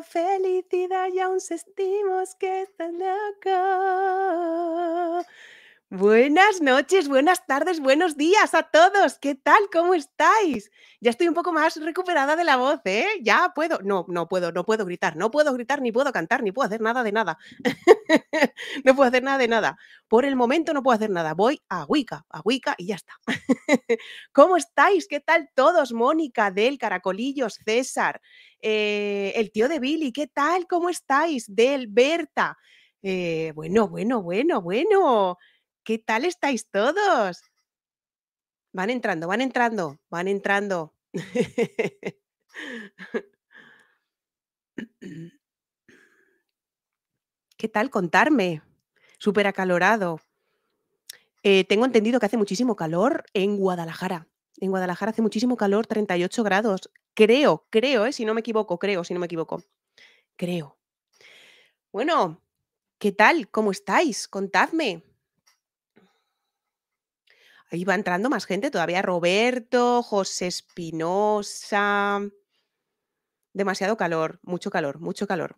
felicidad y un se, Buenas noches, buenas tardes, buenos días a todos. ¿Qué tal? ¿Cómo estáis? Ya estoy un poco más recuperada de la voz, ¿eh? Ya puedo. No, no puedo, no puedo gritar, no puedo gritar, ni puedo cantar, ni puedo hacer nada de nada. no puedo hacer nada de nada. Por el momento no puedo hacer nada. Voy a Wicca, a Wicca y ya está. ¿Cómo estáis? ¿Qué tal todos? Mónica del Caracolillos, César, eh, el tío de Billy, ¿qué tal? ¿Cómo estáis? Del Berta. Eh, bueno, bueno, bueno, bueno. ¿Qué tal estáis todos? Van entrando, van entrando, van entrando. ¿Qué tal contarme? Súper acalorado. Eh, tengo entendido que hace muchísimo calor en Guadalajara. En Guadalajara hace muchísimo calor, 38 grados. Creo, creo, ¿eh? si no me equivoco, creo, si no me equivoco. Creo. Bueno, ¿qué tal? ¿Cómo estáis? Contadme. Ahí va entrando más gente todavía. Roberto, José Espinosa. Demasiado calor, mucho calor, mucho calor.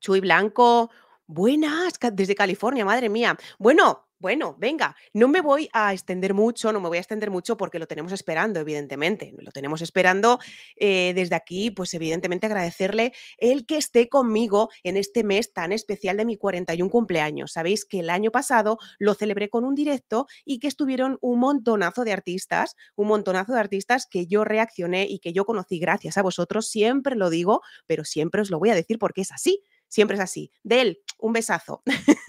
Chuy Blanco, buenas, desde California, madre mía. Bueno, bueno, venga, no me voy a extender mucho, no me voy a extender mucho porque lo tenemos esperando, evidentemente. Lo tenemos esperando eh, desde aquí, pues evidentemente agradecerle el que esté conmigo en este mes tan especial de mi 41 cumpleaños. Sabéis que el año pasado lo celebré con un directo y que estuvieron un montonazo de artistas, un montonazo de artistas que yo reaccioné y que yo conocí gracias a vosotros. Siempre lo digo, pero siempre os lo voy a decir porque es así, siempre es así. él, un besazo.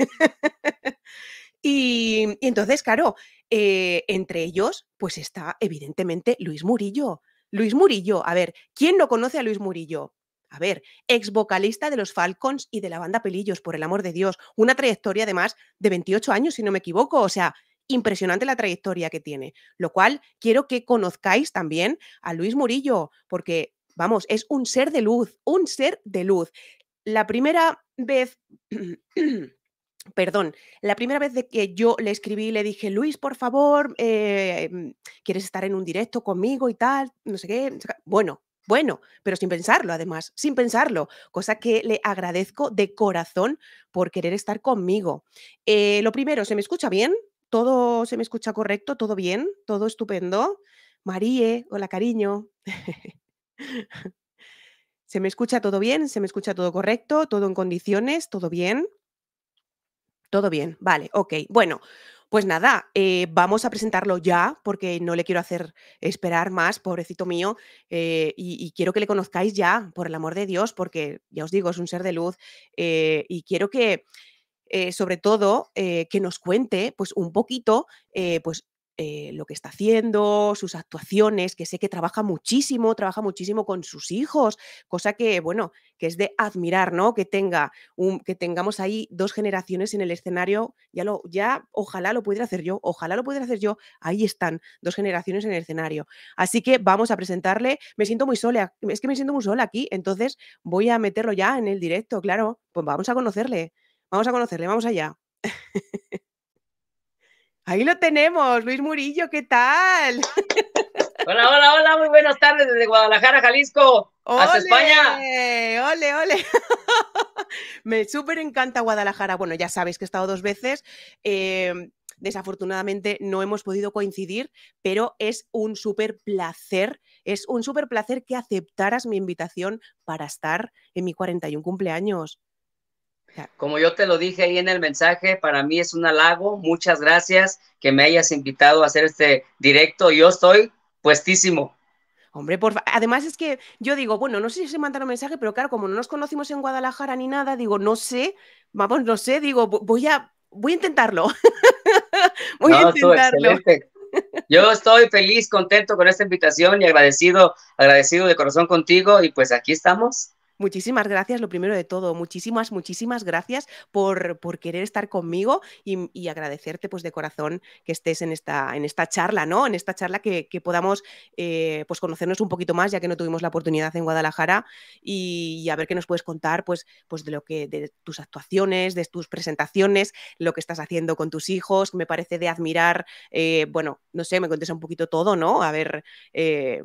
Y, entonces, claro, eh, entre ellos, pues está evidentemente Luis Murillo. Luis Murillo, a ver, ¿quién no conoce a Luis Murillo? A ver, ex vocalista de los Falcons y de la banda Pelillos, por el amor de Dios. Una trayectoria además de 28 años, si no me equivoco. O sea, impresionante la trayectoria que tiene. Lo cual quiero que conozcáis también a Luis Murillo, porque, vamos, es un ser de luz, un ser de luz. La primera vez Perdón, la primera vez de que yo le escribí le dije, Luis, por favor, eh, mm, ¿quieres estar en un directo conmigo y tal? No sé qué. Bueno, bueno, pero sin pensarlo además, sin pensarlo, cosa que le agradezco de corazón por querer estar conmigo. Eh, lo primero, ¿se me escucha bien? ¿Todo se me escucha correcto? ¿Todo bien? ¿Todo estupendo? Marie, hola cariño. ¿Se me escucha todo bien? ¿Se me escucha todo correcto? ¿Todo en condiciones? ¿Todo bien? Todo bien, vale, ok. Bueno, pues nada, eh, vamos a presentarlo ya porque no le quiero hacer esperar más, pobrecito mío, eh, y, quiero que le conozcáis ya, por el amor de Dios, porque ya os digo, es un ser de luz, eh, y quiero que... sobre todo que nos cuente pues un poquito pues eh, lo que está haciendo, sus actuaciones, que sé que trabaja muchísimo, trabaja muchísimo con sus hijos, cosa que, bueno, que es de admirar, ¿no? Que tenga un, que tengamos ahí dos generaciones en el escenario, ya lo, ya ojalá lo pudiera hacer yo, ojalá lo pudiera hacer yo, ahí están, dos generaciones en el escenario. Así que vamos a presentarle, me siento muy sola, es que me siento muy sola aquí, entonces voy a meterlo ya en el directo, claro, pues vamos a conocerle, vamos a conocerle, vamos allá. Ahí lo tenemos, Luis Murillo, ¿qué tal? Hola, hola, hola, muy buenas tardes desde Guadalajara, Jalisco, hasta España. Ole, ole. Me súper encanta Guadalajara. Bueno, ya sabéis que he estado dos veces. Em, desafortunadamente no hemos podido coincidir, pero es un súper placer, es un súper placer que aceptaras mi invitación para estar en mi 41 cumpleaños. Como yo te lo dije ahí en el mensaje, para mí es un halago. Muchas gracias que me hayas invitado a hacer este directo. Yo estoy puestísimo. Hombre, además es que yo digo, bueno, no sé si se mandaron mensaje, pero claro, como no nos conocimos en Guadalajara ni nada, digo, no sé, vamos, no sé, digo, voy a, voy a intentarlo. voy a intentarlo. Yo estoy feliz, contento con esta invitación y agradecido, agradecido de corazón contigo y pues aquí estamos muchísimas gracias, lo primero de todo, muchísimas, muchísimas gracias por, querer estar conmigo y, agradecerte pues de corazón que estés en esta, en esta charla, ¿no? En esta charla que, podamos eh, pues conocernos un poquito más, ya que no tuvimos la oportunidad en Guadalajara y, a ver qué nos puedes contar pues, pues de lo que, de tus actuaciones, de tus presentaciones, lo que estás haciendo con tus hijos, me parece de admirar, eh, bueno, no sé, me contesta un poquito todo, ¿no? A ver... Eh,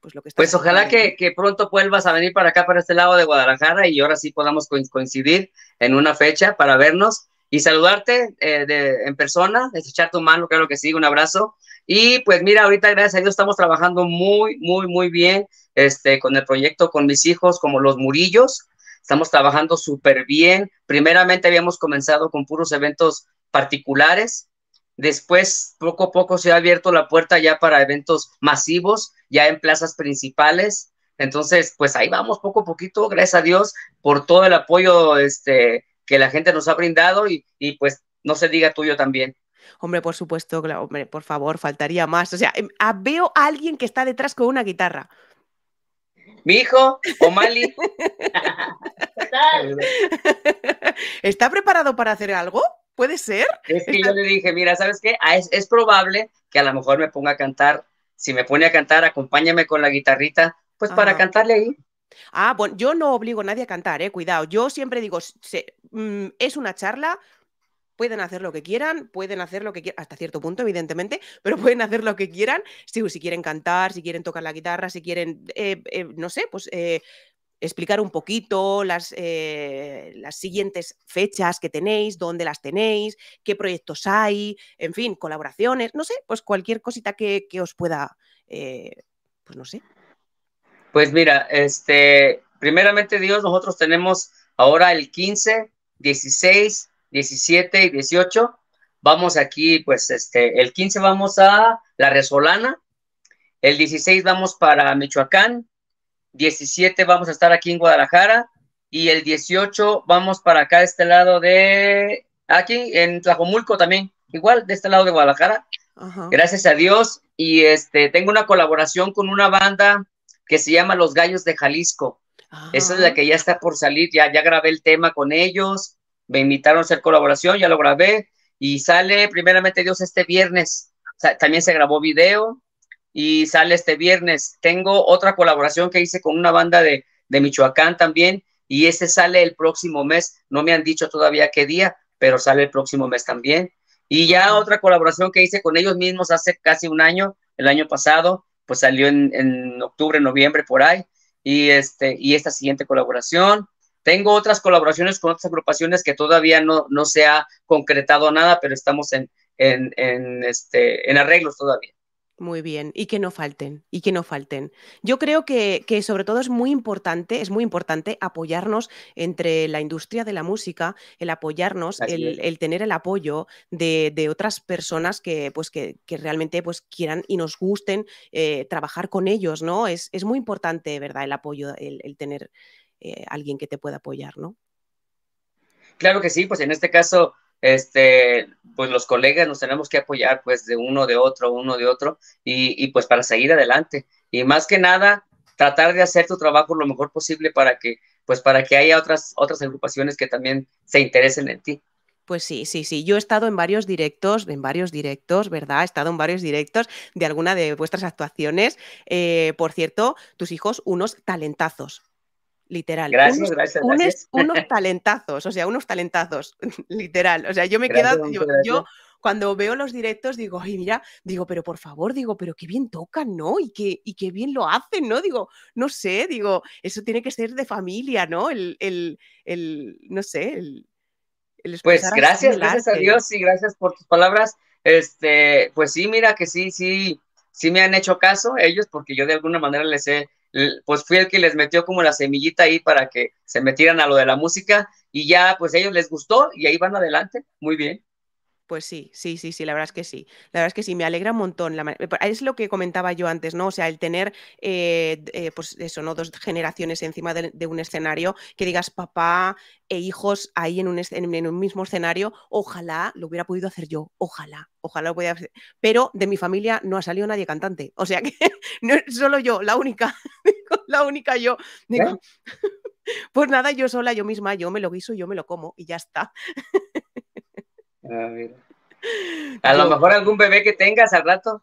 pues, pues ojalá que, pronto vuelvas a venir para acá, para este lado de Guadalajara y ahora sí podamos coincidir en una fecha para vernos y saludarte eh, en persona, echar tu mano, claro que sí, un abrazo. Y pues mira, ahorita gracias a Dios estamos trabajando muy, muy, muy bien este, con el proyecto, con mis hijos, como los Murillos. Estamos trabajando súper bien. Primeramente habíamos comenzado con puros eventos particulares, Después, poco a poco se ha abierto la puerta ya para eventos masivos, ya en plazas principales. Entonces, pues ahí vamos poco a poquito, gracias a Dios, por todo el apoyo este, que la gente nos ha brindado y, pues no se diga tuyo también. Hombre, por supuesto, por favor, faltaría más. O sea, em, ah, veo a alguien que está detrás con una guitarra. Mi hijo, O'Malley. ¿Está preparado para hacer algo? ¿Puede ser? Es que yo le dije, mira, ¿sabes qué? Ah, es, probable que a lo mejor me ponga a cantar. Si me pone a cantar, acompáñame con la guitarrita, pues para ah. cantarle ahí. Ah, bueno, yo no obligo a nadie a cantar, eh, cuidado. Yo siempre digo, mm, es una charla, pueden hacer lo que quieran, pueden hacer lo que quieran, hasta cierto punto, evidentemente, pero pueden hacer lo que quieran, si, si quieren cantar, si quieren tocar la guitarra, si quieren, eh, eh, no sé, pues eh, explicar un poquito las, eh, las siguientes fechas que tenéis, dónde las tenéis, qué proyectos hay, en fin, colaboraciones, no sé, pues cualquier cosita que, os pueda, eh, pues no sé. Pues mira, este, primeramente Dios, nosotros tenemos ahora el 15, 16, 17 y 18. Vamos aquí, pues este, el 15 vamos a La Resolana, el 16 vamos para Michoacán, 17 vamos a estar aquí en Guadalajara y el 18 vamos para acá, este lado de, aquí en Tlajomulco también, igual de este lado de Guadalajara. Gracias a Dios. Y este, tengo una colaboración con una banda que se llama Los Gallos de Jalisco. Ah. Esa es la que ya está por salir, ya, ya grabé el tema con ellos, me invitaron a hacer colaboración, ya lo grabé y sale primeramente Dios este viernes. también se grabó video y sale este viernes. Tengo otra colaboración que hice con una banda de, de Michoacán también y ese sale el próximo mes. No me han dicho todavía qué día, pero sale el próximo mes también. Y ya otra colaboración que hice con ellos mismos hace casi un año, el año pasado, pues salió en, octubre, noviembre, por ahí. Y, este, y esta siguiente colaboración. Tengo otras colaboraciones con otras agrupaciones que todavía no, no se ha concretado nada, pero estamos en, en, en este, en arreglos todavía. Muy bien, y que no falten, y que no falten. Yo creo que, sobre todo es muy importante, es muy importante apoyarnos entre la industria de la música, el apoyarnos, el, tener el apoyo de, otras personas que, pues, que, realmente pues, quieran y nos gusten eh, trabajar con ellos, ¿no? Es, es, muy importante, ¿verdad? El apoyo, el, tener eh, alguien que te pueda apoyar, ¿no? Claro que sí, pues en este caso este, pues los colegas nos tenemos que apoyar pues de uno, de otro, uno, de otro, y, pues para seguir adelante. Y más que nada, tratar de hacer tu trabajo lo mejor posible para que, pues para que haya otras, otras agrupaciones que también se interesen en ti. Pues sí, sí, sí. Yo he estado en varios directos, en varios directos, ¿verdad? He estado en varios directos de alguna de vuestras actuaciones. Eh, por cierto, tus hijos, unos talentazos, literal. Gracias, unos, gracias, Unos, talentazos, o sea, unos talentazos, literal. O sea, yo me quedo yo, cuando veo los directos digo, ay, mira, digo, pero por favor, digo, pero qué bien tocan, ¿no? Y qué, y qué bien lo hacen, ¿no? Digo, no sé, digo, eso tiene que ser de familia, ¿no? El, el, el no sé, el... el pues gracias, gracias a Dios y gracias por tus palabras. Este, pues sí, mira que sí, sí, sí me han hecho caso ellos porque yo de alguna manera les he eh, pues fui el que les metió como la semillita ahí para que se metieran a lo de la música y ya pues a ellos les gustó y ahí van adelante, muy bien. Pues sí, sí, sí, sí, la verdad es que sí. La verdad es que sí, me alegra un montón. Eh, es lo que comentaba yo antes, ¿no? O sea, el tener, eh, eh, pues eso, ¿no? Dos generaciones encima de, un escenario, que digas papá e hijos ahí en un, mismo escenario, ojalá lo hubiera podido hacer yo, ojalá, ojalá lo pudiera hacer. Pero de mi familia no ha salido nadie cantante, o sea que no, solo yo, la única, la única yo. Pues nada, yo sola, yo misma, yo me lo guiso, yo me lo como y ya está. A, lo mejor algún bebé que tengas al rato.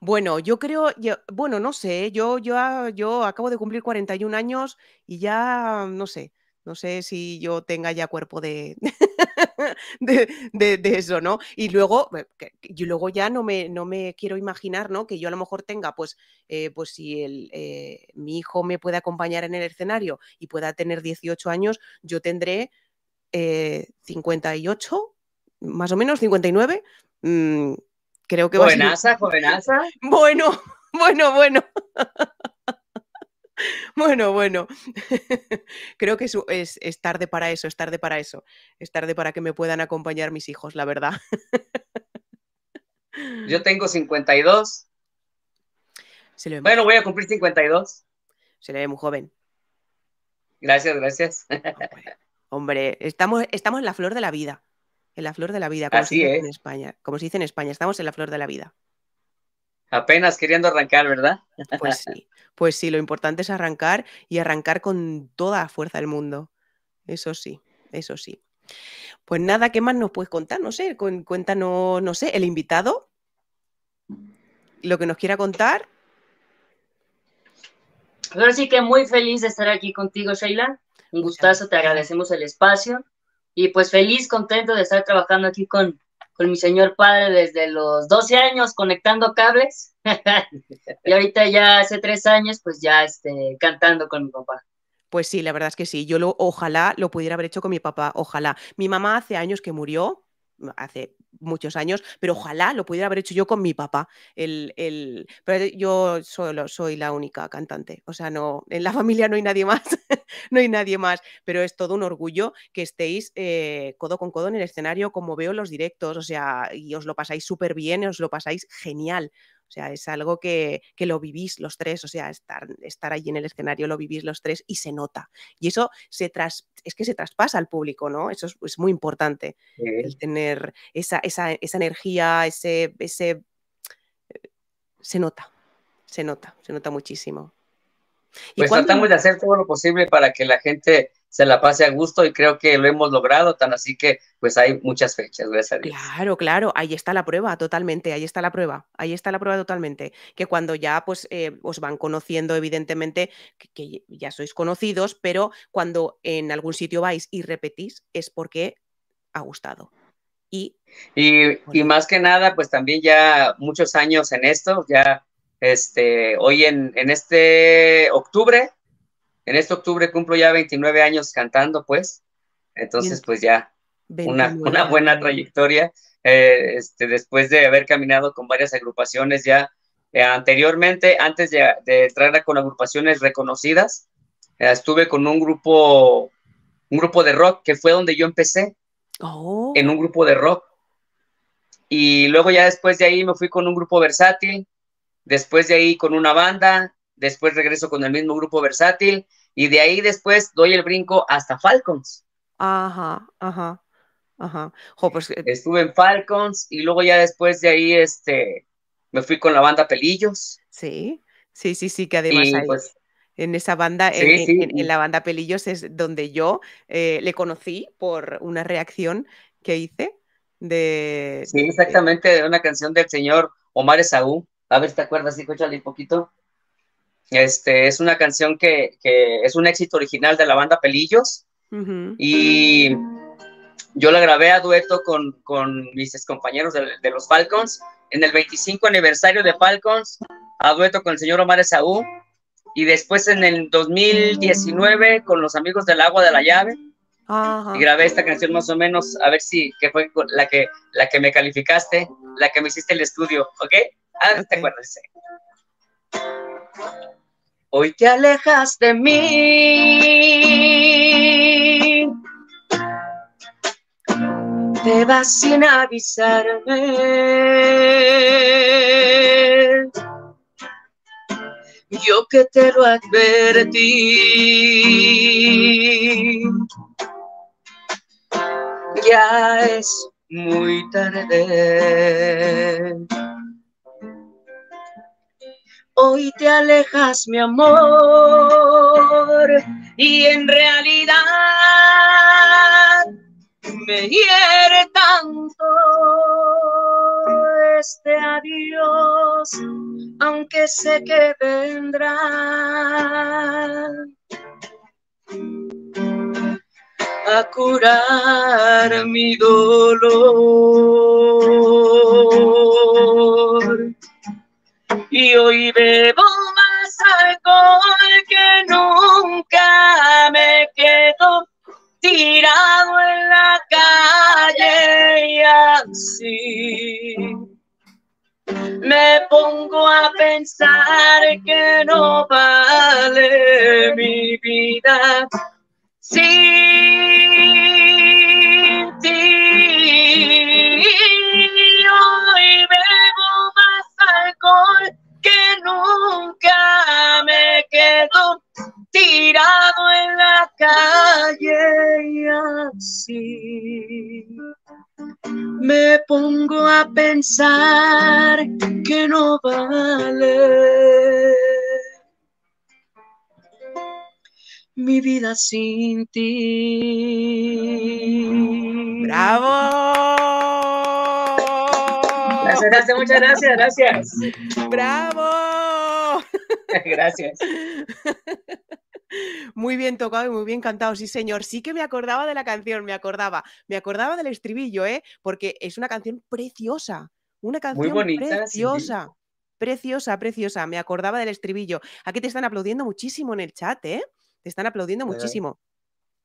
Bueno, yo creo, bueno, no sé, yo, yo, yo acabo de cumplir 41 años y ya, no sé, no sé si yo tenga ya cuerpo de, de, eso, ¿no? Y luego, eh, yo luego ya no me, no me quiero imaginar, ¿no? Que yo a lo mejor tenga, pues, eh, pues si eh, mi hijo me puede acompañar en el escenario y pueda tener 18 años, yo tendré eh, 58 más o menos, 59. Mm, creo que Buenaza, jovenaza. Bueno, bueno, bueno. Bueno, bueno, creo que es, es, tarde para eso, es tarde para eso, es tarde para que me puedan acompañar mis hijos, la verdad. Yo tengo 52. bueno, voy a cumplir 52. Se le ve muy joven. Gracias, gracias. Hombre, hombre, estamos, estamos en la flor de la vida. En la flor de la vida, como se dice en España. Como se dice en España, estamos en la flor de la vida. Apenas queriendo arrancar, ¿verdad? Pues sí, pues sí, lo importante es arrancar y arrancar con toda la fuerza del mundo. Eso sí, eso sí. Pues nada, ¿qué más nos puedes contar? No sé, cuéntanos, no sé, el invitado, lo que nos quiera contar. Ahora sí que muy feliz de estar aquí contigo, Sheila. Un gustazo, te agradecemos el espacio. Y pues feliz, contento de estar trabajando aquí con, con mi señor padre desde los 12 años conectando cables. y ahorita ya hace tres años, pues ya este, cantando con mi papá. Pues sí, la verdad es que sí. Yo lo, ojalá lo pudiera haber hecho con mi papá, ojalá. Mi mamá hace años que murió, hace muchos años, pero ojalá lo pudiera haber hecho yo con mi papá. El, Pero yo solo soy la única cantante, o sea, no, en la familia no hay nadie más, no hay nadie más, pero es todo un orgullo que estéis eh, codo con codo en el escenario, como veo los directos, o sea, y os lo pasáis súper bien, os lo pasáis genial. O sea, es algo que, lo vivís los tres, o sea, estar, estar allí en el escenario lo vivís los tres y se nota. Y eso se, tras, es que se traspasa al público, ¿no? Eso es, muy importante, el tener esa, energía, ese, Se nota, se nota, se nota muchísimo. ¿Y pues tratamos de hacer todo lo posible para que la gente se la pase a gusto y creo que lo hemos logrado, tan así que pues hay muchas fechas, gracias Claro, claro, ahí está la prueba totalmente, ahí está la prueba, ahí está la prueba totalmente, que cuando ya pues eh, os van conociendo evidentemente, que, ya sois conocidos, pero cuando en algún sitio vais y repetís es porque ha gustado. Y, y, y, más que nada, pues también ya muchos años en esto, ya este, hoy en, en este octubre en este octubre cumplo ya 29 años cantando, pues. Entonces, pues ya una, buena trayectoria. Eh, este, después de haber caminado con varias agrupaciones ya eh, anteriormente, antes de, de, entrar con agrupaciones reconocidas, eh, estuve con un grupo, un grupo de rock que fue donde yo empecé. Oh. En un grupo de rock. Y luego ya después de ahí me fui con un grupo versátil, después de ahí con una banda, después regreso con el mismo grupo versátil y de ahí después doy el brinco hasta Falcons. Ajá, ajá, ajá. Pues, eh, Estuve en Falcons y luego ya después de ahí este, me fui con la banda Pelillos. Sí, sí, sí, sí, que además pues, en esa banda, en, la banda Pelillos es donde yo eh, le conocí por una reacción que hice de... Sí, exactamente, de una canción del señor Omar Esaú. A ver, si ¿te acuerdas? Sí, escúchale un poquito. Este, es una canción que, que es un éxito original de la banda Pelillos y yo la grabé a dueto con, con mis compañeros de, de, los Falcons en el 25 aniversario de Falcons, a dueto con el señor Omar Esaú y después en el 2019 con los amigos del agua de la llave. Y grabé esta canción más o menos, a ver si, que fue la que, la que me calificaste, la que me hiciste el estudio, ¿ok? Ah, okay. te acuerdas. Hoy te alejas de mí. Te vas sin avisarme. Yo que te lo advertí. Ya es muy tarde. Hoy te alejas, mi amor, y en realidad me hiere tanto este adiós, aunque sé que vendrá a curar mi dolor y hoy bebo más alcohol que nunca me quedo tirado en la calle y así me pongo a pensar que no vale mi vida sin ti. Hoy bebo más alcohol que nunca me quedo tirado en la calle así me pongo a pensar que no vale mi vida sin ti. ¡Bravo! muchas gracias, gracias. ¡Bravo! gracias. Muy bien tocado y muy bien cantado, sí señor. Sí que me acordaba de la canción, me acordaba, me acordaba del estribillo, ¿eh? Porque es una canción preciosa, una canción preciosa, preciosa, preciosa. Me acordaba del estribillo. Aquí te están aplaudiendo muchísimo en el chat, ¿eh? Te están aplaudiendo muchísimo.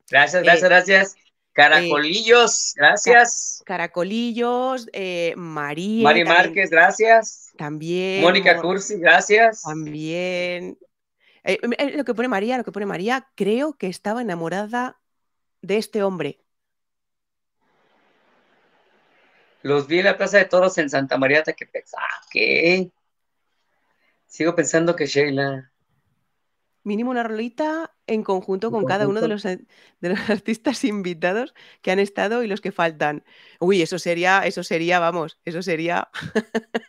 Gracias, gracias, eh, gracias. Caracolillos, gracias. Caracolillos, María. Eh, María. Mari Márquez, gracias. También. Mónica Cursi, gracias. También. Eh, eh, lo que pone María, lo que pone María, creo que estaba enamorada de este hombre. Los vi en la Plaza de Toros en Santa María que Ah, ¿qué? Sigo pensando que Sheila mínimo una rolita en conjunto con cada uno de los, de los artistas invitados que han estado y los que faltan. Uy, eso sería, eso sería, vamos, eso sería...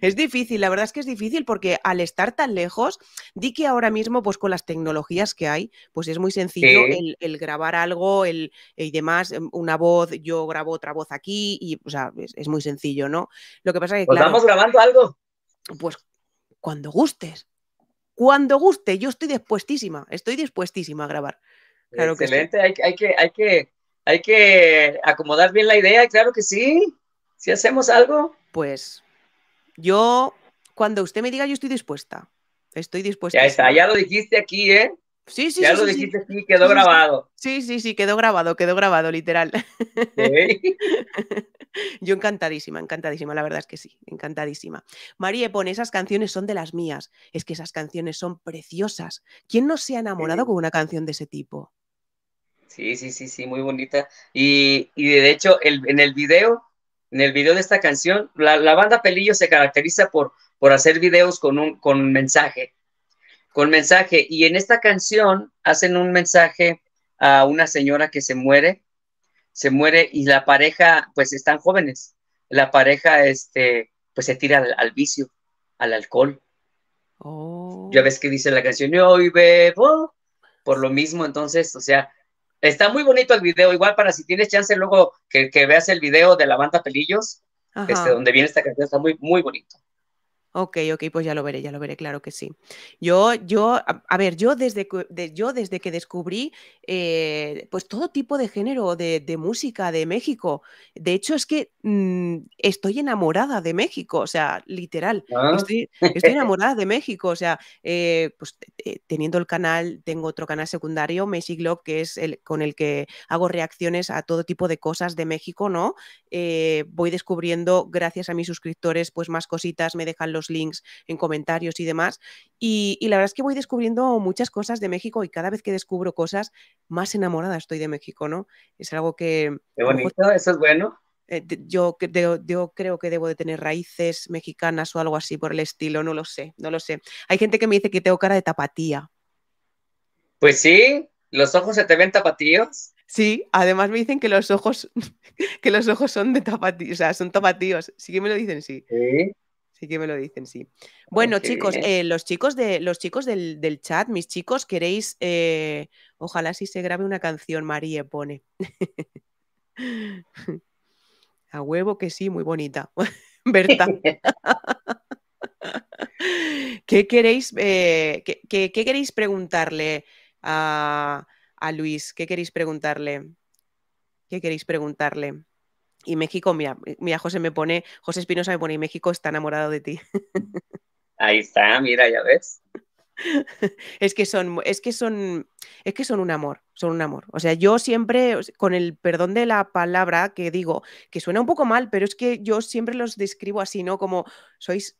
Es difícil, la verdad es que es difícil porque al estar tan lejos, di que ahora mismo, pues con las tecnologías que hay, pues es muy sencillo el, grabar algo y demás, em, una voz, yo grabo otra voz aquí y, o sea, es, muy sencillo, ¿no? Lo que pasa es que... cuando. vamos grabando algo? Pues cuando gustes, cuando guste, yo estoy dispuestísima, estoy dispuestísima a grabar. Claro Excelente, que sí. hay, que, hay, que, hay que acomodar bien la idea, claro que sí. Si hacemos algo. Pues yo, cuando usted me diga, yo estoy dispuesta. Estoy dispuesta. Ya está, ya lo dijiste aquí, ¿eh? Sí, sí, ya lo dijiste, sí, quedó grabado. Sí, sí, sí, quedó grabado, quedó grabado, literal. Yo encantadísima, encantadísima, la verdad es que sí, encantadísima. María pone, esas canciones son de las mías, es que esas canciones son preciosas. ¿Quién no se ha enamorado con una canción de ese tipo? Sí, sí, sí, sí, muy bonita. Y, de hecho, en el video, en el video de esta canción, la, banda Pelillo se caracteriza por, por hacer videos con un, con un mensaje con mensaje. Y en esta canción hacen un mensaje a una señora que se muere, se muere y la pareja, pues están jóvenes, la pareja, este, pues se tira al, vicio, al alcohol. Oh. Ya ves que dice la canción, yo hoy bebo, por lo mismo, entonces, o sea, está muy bonito el video, igual para si tienes chance luego que, veas el video de la banda Pelillos, este, donde viene esta canción, está muy, muy bonito. Ok, ok, pues ya lo veré, ya lo veré, claro que sí. Yo, yo, a, ver, yo desde, que, yo desde que descubrí eh, pues todo tipo de género de, música de México, de hecho es que mm, estoy enamorada de México, o sea, literal, ah. estoy, enamorada de México, o sea, eh, pues eh, teniendo el canal, tengo otro canal secundario, Mexiglo, que es el con el que hago reacciones a todo tipo de cosas de México, ¿no? voy descubriendo, gracias a mis suscriptores, pues más cositas, me dejan los links en comentarios y demás. Y, la verdad es que voy descubriendo muchas cosas de México y cada vez que descubro cosas, más enamorada estoy de México, ¿no? Es algo que... eso es bueno. Eh, yo, yo, creo que debo de tener raíces mexicanas o algo así por el estilo, no lo sé, no lo sé. Hay gente que me dice que tengo cara de tapatía. Pues sí, los ojos se te ven tapatíos. Sí, además me dicen que los ojos, que los ojos son de tapatíos, o sea, son tapatíos. Sí que me lo dicen, Sí, Así que me lo dicen, sí. Bueno, chicos, eh, los chicos de los chicos del, chat, mis chicos, queréis, eh, ojalá si se grabe una canción, María pone. A huevo que sí, muy bonita. Berta. ¿Qué queréis, eh, queréis preguntarle a, a Luis? ¿Qué queréis preguntarle? ¿Qué queréis preguntarle? Y México, mira, eh, mira, José me pone, José Espinosa me pone, y México está enamorado de ti. Ahí está, mira, ya ves. Es que son, es que son, es que son un amor, son un amor. O sea, yo siempre, con el perdón de la palabra que digo, que suena un poco mal, pero es que yo siempre los describo así, ¿no? Como sois,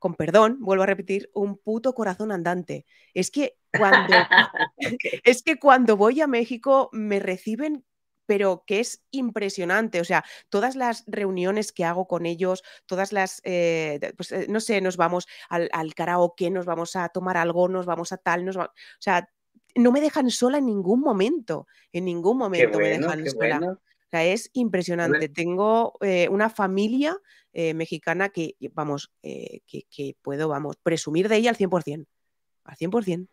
con perdón, vuelvo a repetir, un puto corazón andante. Es que cuando, es que cuando voy a México me reciben pero que es impresionante. O sea, todas las reuniones que hago con ellos, todas las, eh, pues, eh, no sé, nos vamos al, karaoke, nos vamos a tomar algo, nos vamos a tal, nos o sea, no me dejan sola en ningún momento, en ningún momento me dejan sola. O sea, es impresionante. Tengo eh, una familia mexicana que, vamos, que, que, puedo, vamos, presumir de ella al 100%. Al 100%.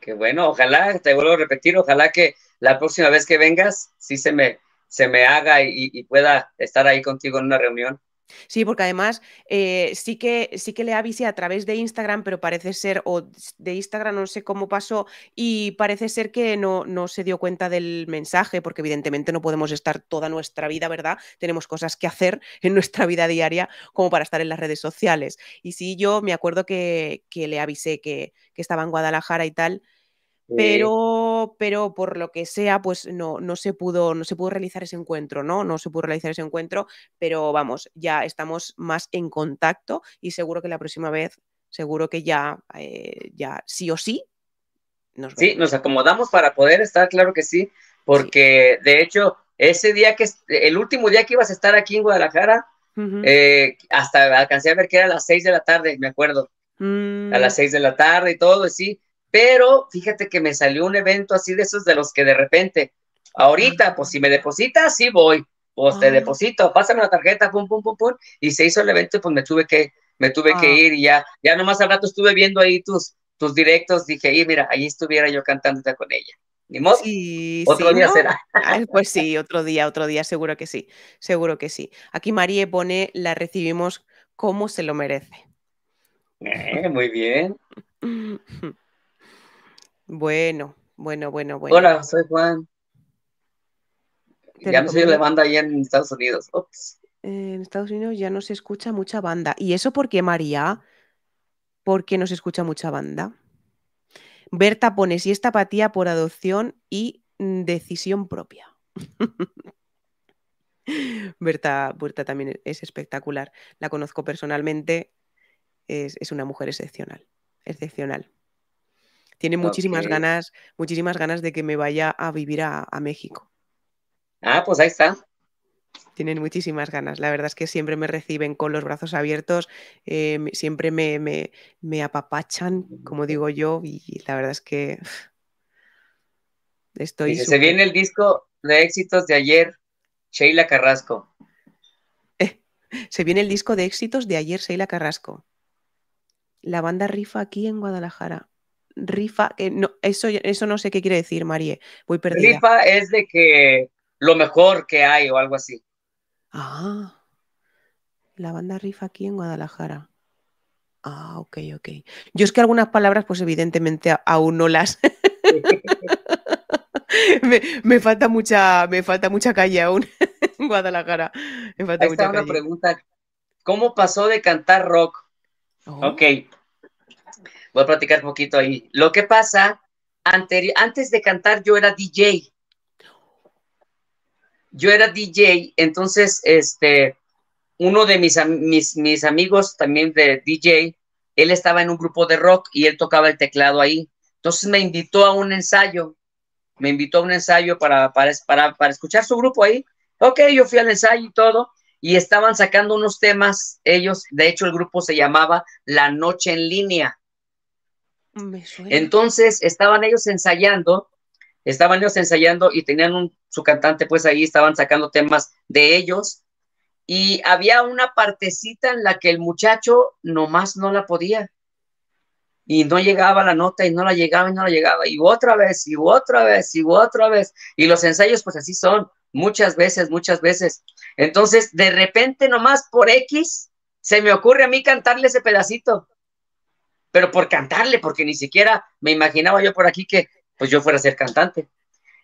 Qué bueno, ojalá, te vuelvo a repetir, ojalá que la próxima vez que vengas, sí se me, se me haga y, pueda estar ahí contigo en una reunión. Sí, porque además eh, sí, que, sí que le avisé a través de Instagram, pero parece ser, o de Instagram no sé cómo pasó, y parece ser que no, se dio cuenta del mensaje, porque evidentemente no podemos estar toda nuestra vida, ¿verdad? Tenemos cosas que hacer en nuestra vida diaria como para estar en las redes sociales. Y sí, yo me acuerdo que, le avisé que, que estaba en Guadalajara y tal, eh, pero, pero por lo que sea, pues no, no, se pudo, no se pudo realizar ese encuentro, ¿no? No se pudo realizar ese encuentro, pero vamos, ya estamos más en contacto y seguro que la próxima vez, seguro que ya, eh, ya sí o sí. Nos sí, nos acomodamos para poder estar, claro que sí, porque de hecho, ese día que, el último día que ibas a estar aquí en Guadalajara, eh, hasta alcancé a ver que era a las seis de la tarde, me acuerdo. A las mm. seis de la tarde y todo, y sí pero fíjate que me salió un evento así de esos de los que de repente, ahorita, pues si me depositas, sí voy, pues te deposito, pásame la tarjeta, pum, pum, pum, pum, y se hizo el evento pues me tuve que, me tuve que ah. ir y ya, ya nomás al rato estuve viendo ahí tus, tus directos, dije, y mira, ahí estuviera yo cantándote con ella. Ni modo, sí, otro día será. pues sí, otro día, otro día, seguro que sí, seguro que sí. Aquí María pone, la recibimos como se lo merece. Eh, muy bien. Bueno, bueno, bueno, bueno. Hola, soy Juan. Ya no soy de banda allá en Estados Unidos. en Estados Unidos ya no se escucha mucha banda. ¿Y eso por qué, María? ¿Por qué no se escucha mucha banda? Berta pone, si esta apatía por adopción y mm, decisión propia. Berta, también e-, es espectacular. La conozco personalmente. es una mujer excepcional. Excepcional tiene muchísimas ganas, muchísimas ganas de que me vaya a vivir a, México. Ah, pues ahí está tienen muchísimas ganas. La verdad es que siempre me reciben con los brazos abiertos, eh, siempre me, apapachan, como digo yo, y la verdad es que estoy... Se viene el disco de éxitos de ayer, Sheila Carrasco. se viene el disco de éxitos de ayer, Sheila Carrasco. La banda rifa aquí en Guadalajara rifa, que eh, no, eso, eso no sé qué quiere decir, Marie, voy perdida. Rifa es de que lo mejor que hay o algo así. Ah, la banda rifa aquí en Guadalajara. Ah, ok, ok. Yo es que algunas palabras, pues evidentemente aún no las... me, falta mucha, me falta mucha calle aún en Guadalajara. Me falta mucha calle. pregunta. ¿Cómo pasó de cantar rock? Oh. Ok, voy a platicar un poquito ahí. Lo que pasa, antes de cantar yo era DJ. Yo era DJ, entonces, este, uno de mis, mis, amigos también de DJ, él estaba en un grupo de rock y él tocaba el teclado ahí. Entonces me invitó a un ensayo, me invitó a un ensayo para, para, para escuchar su grupo ahí. Ok, yo fui al ensayo y todo, y estaban sacando unos temas ellos, de hecho el grupo se llamaba La Noche en Línea. Entonces estaban ellos ensayando, estaban ellos ensayando y tenían un, su cantante pues ahí, estaban sacando temas de ellos y había una partecita en la que el muchacho nomás no la podía y no llegaba la nota y no la llegaba y no la llegaba y otra vez y otra vez y otra vez y los ensayos pues así son muchas veces, muchas veces. Entonces de repente nomás por X se me ocurre a mí cantarle ese pedacito pero por cantarle, porque ni siquiera me imaginaba yo por aquí que pues yo fuera a ser cantante.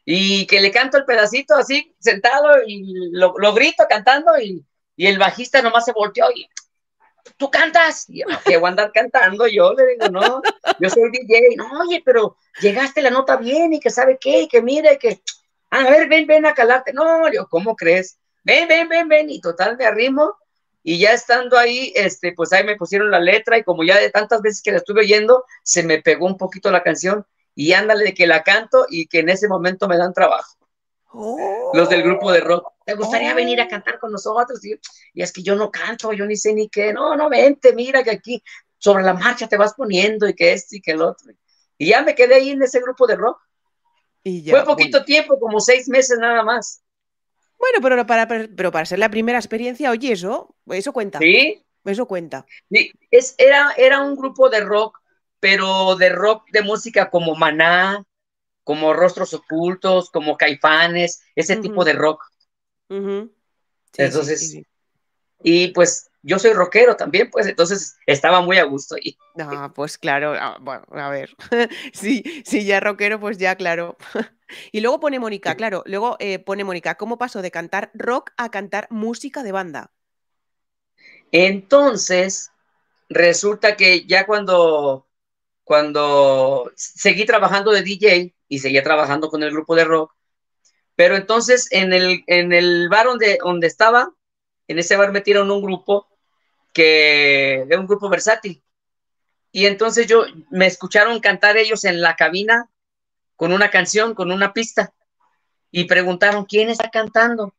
Y que le canto el pedacito así, sentado, y lo, grito cantando, y, y, el bajista nomás se volteó y, ¿tú cantas? Y que voy a andar cantando, yo le digo, no, yo soy DJ, no, oye, pero llegaste la nota bien, y que sabe qué, y que mire, que, a ver, ven, ven a calarte, no, yo, ¿cómo crees? Ven, ven, ven, ven, y total me arrimo, y ya estando ahí, este, pues ahí me pusieron la letra y como ya de tantas veces que la estuve oyendo, se me pegó un poquito la canción y ándale de que la canto y que en ese momento me dan trabajo. Oh. Los del grupo de rock. ¿Te gustaría oh. venir a cantar con nosotros? Y, es que yo no canto, yo ni sé ni qué. No, no, vente, mira que aquí sobre la marcha te vas poniendo y que esto y que el otro. Y ya me quedé ahí en ese grupo de rock. Fue poquito tiempo, como seis meses nada más. Bueno, pero para, pero para ser la primera experiencia, oye, eso, eso cuenta. Sí. Eso cuenta. Sí. Es, era, era un grupo de rock, pero de rock de música como Maná, como Rostros Ocultos, como Caifanes, ese tipo de rock. Entonces, sí, y pues yo soy rockero también, pues entonces estaba muy a gusto ahí. Ah, pues claro, ah, bueno, a ver, sí, sí, ya rockero, pues ya, claro. y luego pone Mónica, claro, luego eh, pone Mónica, ¿cómo pasó de cantar rock a cantar música de banda? Entonces, resulta que ya cuando, cuando seguí trabajando de DJ y seguía trabajando con el grupo de rock, pero entonces en el, en el bar donde estaba, en ese bar metieron un grupo que es un grupo versátil. Y entonces yo me escucharon cantar ellos en la cabina con una canción, con una pista. Y preguntaron, ¿quién está cantando?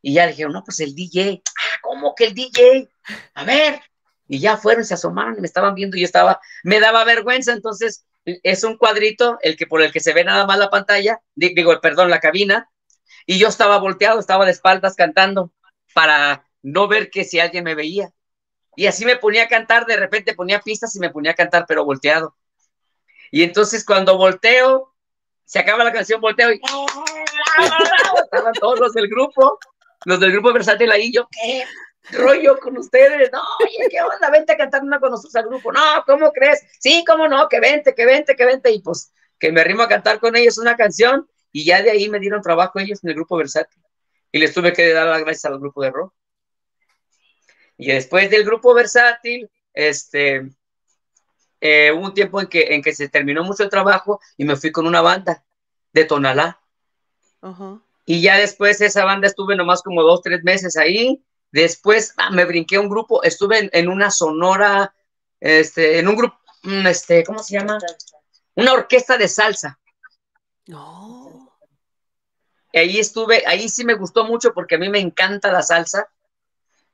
Y ya dije no, pues el DJ. Ah, ¿cómo que el DJ? A ver. Y ya fueron, se asomaron, me estaban viendo y yo estaba, me daba vergüenza. Entonces es un cuadrito, el que por el que se ve nada más la pantalla, digo, perdón, la cabina. Y yo estaba volteado, estaba de espaldas cantando para no ver que si alguien me veía. Y así me ponía a cantar, de repente ponía pistas y me ponía a cantar, pero volteado. Y entonces cuando volteo, se acaba la canción, volteo y estaban todos los del grupo, los del grupo versátil ahí, yo, ¿qué? rollo con ustedes, no, oye, ¿qué onda? Vente a cantar una con nosotros al grupo, no, ¿cómo crees? Sí, ¿cómo no? Que vente, que vente, que vente, y pues que me arrimo a cantar con ellos una canción, y ya de ahí me dieron trabajo ellos en el grupo versátil y les tuve que dar las gracias al grupo de rock. Y después del grupo versátil, este, eh, hubo un tiempo en que, en que se terminó mucho el trabajo y me fui con una banda de Tonalá. Y ya después esa banda estuve nomás como dos, tres meses ahí. Después ah, me brinqué un grupo, estuve en, una sonora, este, en un grupo, mm, este, ¿cómo se llama? Una orquesta de salsa. No. Oh ahí estuve, ahí sí me gustó mucho porque a mí me encanta la salsa.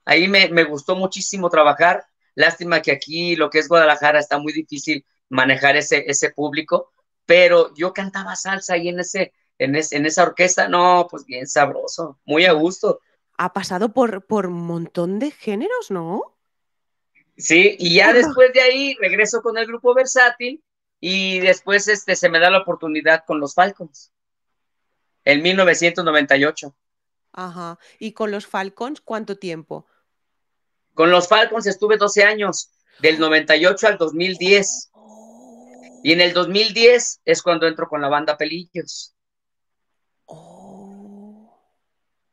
Ahí me, gustó muchísimo trabajar. Lástima que aquí lo que es Guadalajara está muy difícil manejar ese, ese público, pero yo cantaba salsa ahí en, ese, en esa orquesta, no, pues bien sabroso, muy a gusto. Ha pasado por, un montón de géneros, ¿no? Sí, y ya después de ahí regreso con el grupo Versátil y después este, se me da la oportunidad con los Falcons en 1998. Ajá. ¿Y con los Falcons cuánto tiempo? Con los Falcons estuve 12 años, del 98 ah. al 2010. Y en el 2010 es cuando entro con la banda Pelillos. Oh.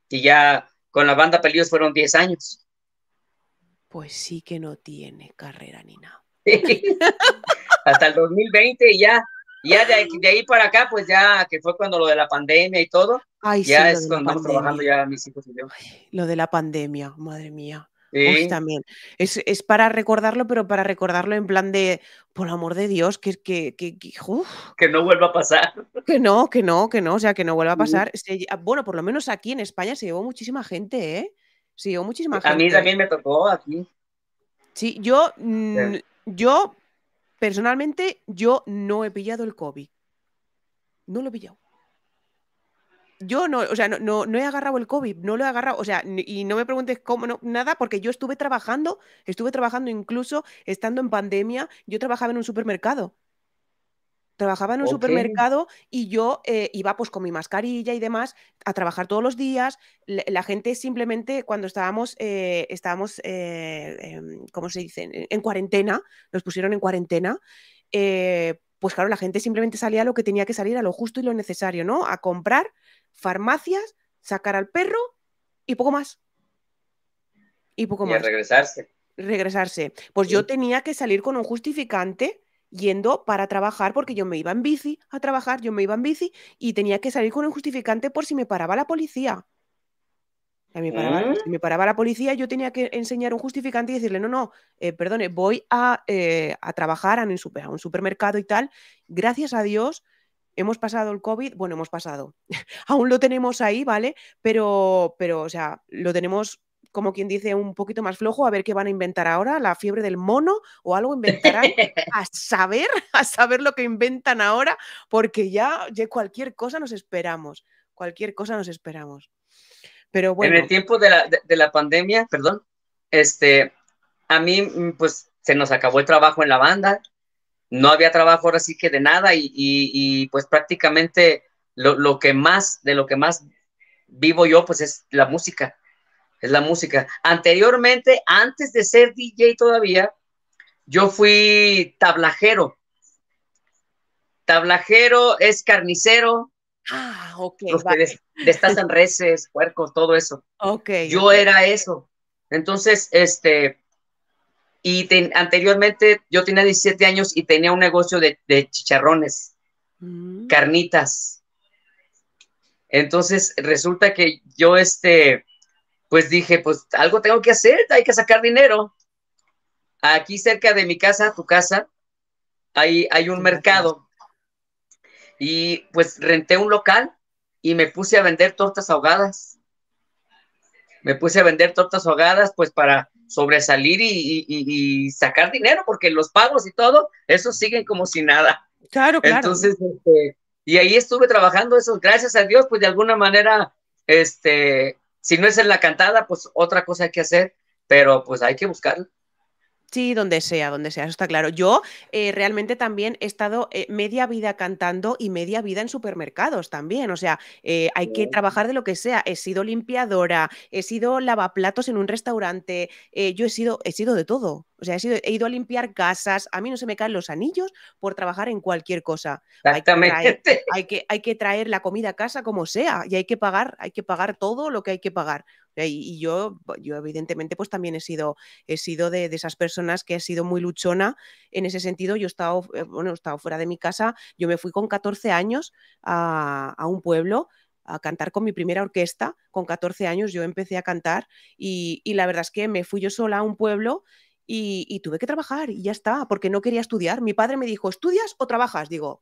Y ya con la banda Pelillos fueron 10 años. Pues sí que no tiene carrera ni nada. Hasta el 2020 y ya ya de, ahí para acá, pues ya que fue cuando lo de la pandemia y todo, Ay, ya sí, es cuando estamos trabajando ya mis hijos y yo. lo de la pandemia, madre mía. Sí. también. Es, para recordarlo, pero para recordarlo en plan de, por amor de Dios, que, que, que, que, que no vuelva a pasar. Que no, que no, que no, o sea, que no vuelva a pasar. Ah, bueno, por lo menos aquí en España se llevó muchísima gente, ¿eh? Se llevó muchísima gente. A mí también me tocó aquí. Sí, yo, mm, sí. yo Personalmente, yo no he pillado el COVID. No lo he pillado. Yo no, o sea, no, no, he agarrado el COVID, no lo he agarrado, o sea, y no me preguntes cómo, no, nada, porque yo estuve trabajando, estuve trabajando incluso estando en pandemia, yo trabajaba en un supermercado Trabajaba en un supermercado y yo eh, iba pues con mi mascarilla y demás a trabajar todos los días. La, gente simplemente cuando estábamos, eh, estábamos eh, ¿cómo se dice? En cuarentena, nos pusieron en cuarentena. pues claro, la gente simplemente salía lo que tenía que salir, a lo justo y lo necesario, ¿no? A comprar farmacias, sacar al perro y poco más. Y poco más. A regresarse. Regresarse. Pues yo tenía que salir con un justificante yendo para trabajar porque yo me iba en bici a trabajar, yo me iba en bici y tenía que salir con un justificante por si me paraba la policía. me paraba, ¿Eh? Si me paraba la policía, yo tenía que enseñar un justificante y decirle, no, no, eh, perdone, voy a, eh, trabajar a un, supermercado y tal. Gracias a Dios, hemos pasado el COVID, bueno, hemos pasado, aún lo tenemos ahí, ¿vale? Pero, pero, o sea, lo tenemos como quien dice, un poquito más flojo, a ver qué van a inventar ahora, la fiebre del mono o algo inventarán, a saber, a saber lo que inventan ahora, porque ya, ya cualquier cosa nos esperamos, cualquier cosa nos esperamos. Pero bueno. En el tiempo de la, de, la pandemia, perdón, este, a mí mm, pues se nos acabó el trabajo en la banda, no había trabajo ahora sí que de nada y, y, y pues prácticamente lo, lo, que más, de lo que más vivo yo pues es la música es la música. Anteriormente, antes de ser DJ todavía, yo fui tablajero. Tablajero es carnicero. Ah, ok. Los vale. destazan reses, puercos, todo eso. Ok. Yo era eso. Entonces, este, y anteriormente yo tenía 17 años y tenía un negocio de, chicharrones, mm. carnitas. Entonces, resulta que yo, este, pues dije, pues algo tengo que hacer, hay que sacar dinero. Aquí cerca de mi casa, tu casa, hay, hay un mercado. Y pues renté un local y me puse a vender tortas ahogadas. Me puse a vender tortas ahogadas pues para sobresalir y, y sacar dinero, porque los pagos y todo, eso siguen como si nada. Claro, claro. Entonces, este, y ahí estuve trabajando eso, gracias a Dios, pues de alguna manera, este, si no es en la cantada, pues otra cosa hay que hacer, pero pues hay que buscarla. Sí, donde sea, donde sea, eso está claro. Yo eh, realmente también he estado eh, media vida cantando y media vida en supermercados también. O sea, eh, hay que trabajar de lo que sea. He sido limpiadora, he sido lavaplatos en un restaurante, yo he sido, he sido de todo. O sea, he, ido a limpiar casas, a mí no se me caen los anillos por trabajar en cualquier cosa. Exactamente. Hay que, traer, hay que, hay que traer la comida a casa como sea y hay que pagar, hay que pagar todo lo que hay que pagar. Eh, y, yo, yo evidentemente, pues también he sido, he sido de, esas personas que he sido muy luchona en ese sentido. Yo he estado, eh, bueno, he estado fuera de mi casa, yo me fui con 14 años a, un pueblo a cantar con mi primera orquesta. Con 14 años yo empecé a cantar y, y, la verdad es que me fui yo sola a un pueblo y, y tuve que trabajar y ya está, porque no quería estudiar. Mi padre me dijo, ¿estudias o trabajas? Digo,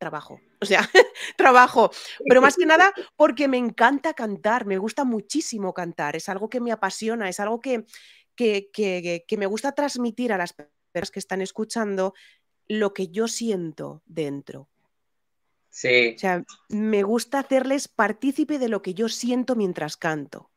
trabajo, o sea, trabajo, pero más que nada porque me encanta cantar, me gusta muchísimo cantar, es algo que me apasiona, es algo que, que, me gusta transmitir a las personas que están escuchando lo que yo siento dentro. Sí. O sea, me gusta hacerles partícipe de lo que yo siento mientras canto.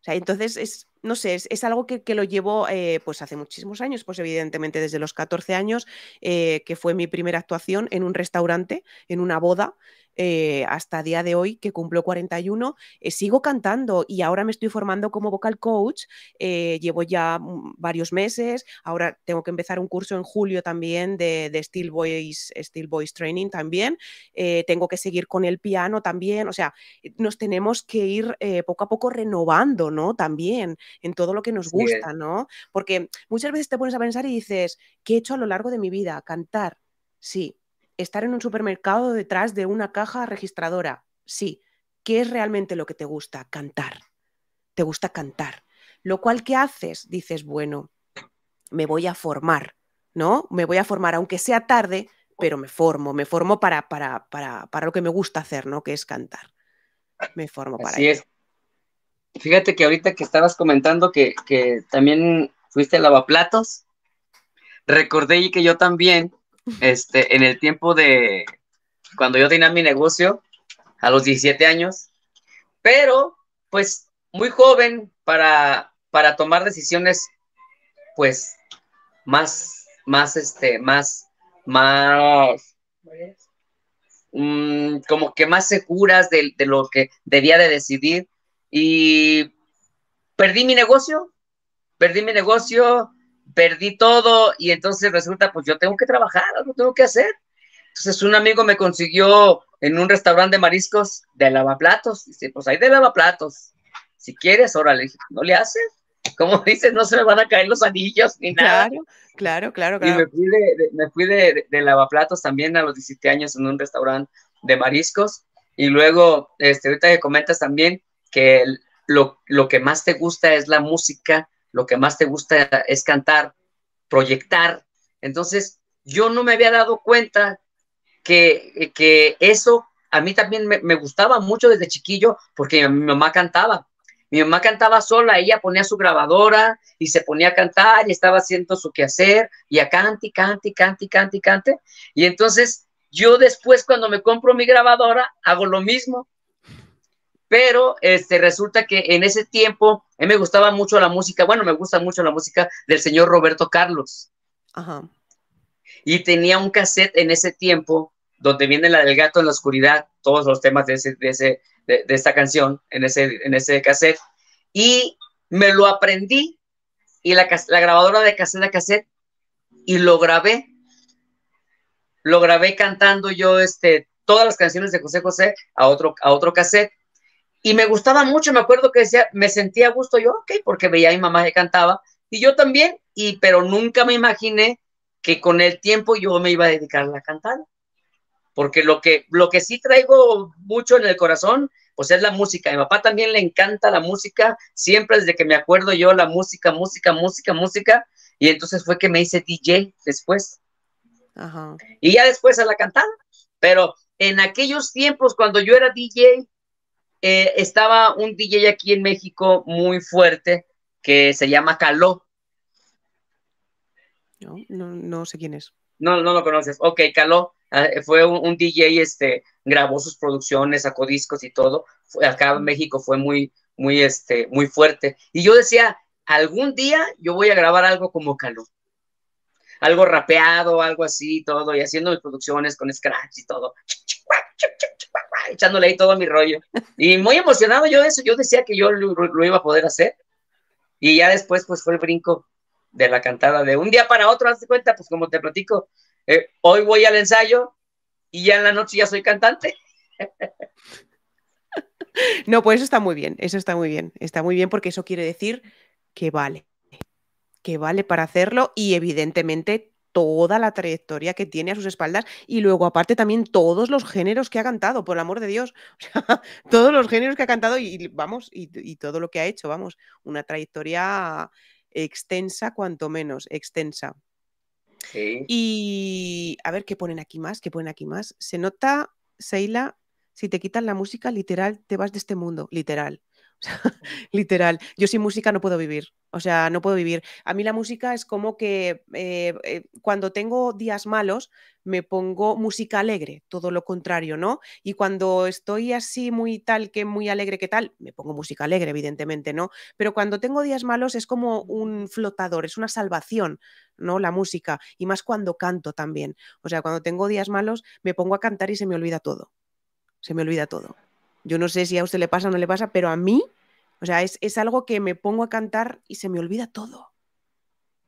O sea, entonces es, no sé, es, algo que, lo llevo eh, pues hace muchísimos años, pues evidentemente desde los 14 años, eh, que fue mi primera actuación en un restaurante, en una boda, eh, hasta día de hoy, que cumplo 41, eh, sigo cantando y ahora me estoy formando como vocal coach. Eh, llevo ya varios meses, ahora tengo que empezar un curso en julio también de, Steel, Boys Steel Voice Training también. tengo que seguir con el piano también, o sea, nos tenemos que ir poco a poco renovando, ¿no? También en todo lo que nos gusta, ¿no? Porque muchas veces te pones a pensar y dices, ¿qué he hecho a lo largo de mi vida? Cantar, sí, estar en un supermercado detrás de una caja registradora. Sí. ¿Qué es realmente lo que te gusta? Cantar. Te gusta cantar. Lo cual, ¿qué haces? Dices, bueno, me voy a formar, ¿no? Me voy a formar, aunque sea tarde, pero me formo, me formo para, para, para, para lo que me gusta hacer, ¿no? Que es cantar. Me formo para Así es. Fíjate que ahorita que estabas comentando que, que también fuiste lavaplatos, recordé que yo también este, en el tiempo de cuando yo tenía mi negocio, a los 17 años, pero pues muy joven para, para tomar decisiones pues más, más, este, más, más, mm, como que más seguras de, de lo que debía de decidir. Y perdí mi negocio, perdí mi negocio, perdí todo y entonces resulta, pues yo tengo que trabajar, algo tengo que hacer. Entonces un amigo me consiguió en un restaurante de mariscos de lavaplatos. Dice, pues hay de lavaplatos. Si quieres, órale, no le haces. Como dices, no se me van a caer los anillos ni nada. Claro, claro, claro. Y me fui, de, lavaplatos también a los 17 años en un restaurante de mariscos. Y luego, este, ahorita que comentas también que lo, lo que más te gusta es la música lo que más te gusta es cantar, proyectar. Entonces, yo no me había dado cuenta que, eso a mí también me, me, gustaba mucho desde chiquillo porque mi mamá cantaba. Mi mamá cantaba sola, ella ponía su grabadora y se ponía a cantar y estaba haciendo su quehacer y a cante, cante, cante, cante, cante. Y entonces yo después cuando me compro mi grabadora hago lo mismo pero este, resulta que en ese tiempo me gustaba mucho la música, bueno, me gusta mucho la música del señor Roberto Carlos. Y tenía un cassette en ese tiempo donde viene la del gato en la oscuridad, todos los temas de, de, esta canción en ese, en ese cassette. Y me lo aprendí y la, grabadora de cassette a cassette y lo grabé. Lo grabé cantando yo este, todas las canciones de José José a otro, a otro cassette y me gustaba mucho, me acuerdo que decía, me sentía a gusto yo, ok, porque veía a mi mamá que cantaba y yo también, y, pero nunca me imaginé que con el tiempo yo me iba a dedicar a la cantada. Porque lo que, lo que sí traigo mucho en el corazón, pues es la música. A mi papá también le encanta la música, siempre desde que me acuerdo yo, la música, música, música, música. Y entonces fue que me hice DJ después. Y ya después a la cantada. Pero en aquellos tiempos, cuando yo era DJ, eh, estaba un DJ aquí en México muy fuerte que se llama Caló. No, no, sé quién es. No, no lo conoces. Ok, Caló ah, fue un, DJ, este, grabó sus producciones, sacó discos y todo. acá en México fue muy, muy, este, muy fuerte. Y yo decía, algún día yo voy a grabar algo como Caló. Algo rapeado, algo así, todo, y haciendo mis producciones con scratch y todo. echándole ahí todo mi rollo. Y muy emocionado yo de eso, yo decía que yo lo, iba a poder hacer. Y ya después, pues fue el brinco de la cantada de un día para otro, hazte cuenta, pues como te platico, eh, hoy voy al ensayo y ya en la noche ya soy cantante. No, pues eso está muy bien, eso está muy bien, está muy bien porque eso quiere decir que vale, que vale para hacerlo y evidentemente toda la trayectoria que tiene a sus espaldas y luego aparte también todos los géneros que ha cantado, por el amor de Dios, todos los géneros que ha cantado y vamos, y, todo lo que ha hecho, vamos, una trayectoria extensa, cuanto menos, extensa. Y a ver qué ponen aquí más, qué ponen aquí más. Se nota, Seila, si te quitan la música, literal, te vas de este mundo, literal. literal. Yo sin música no puedo vivir. O sea, no puedo vivir. A mí la música es como que eh, eh, cuando tengo días malos me pongo música alegre, todo lo contrario, ¿no? Y cuando estoy así muy tal que muy alegre que tal, me pongo música alegre, evidentemente, ¿no? Pero cuando tengo días malos es como un flotador, es una salvación, ¿no? La música. Y más cuando canto también. O sea, cuando tengo días malos me pongo a cantar y se me olvida todo. Se me olvida todo. Yo no sé si a usted le pasa o no le pasa, pero a mí, o sea, es, es algo que me pongo a cantar y se me olvida todo.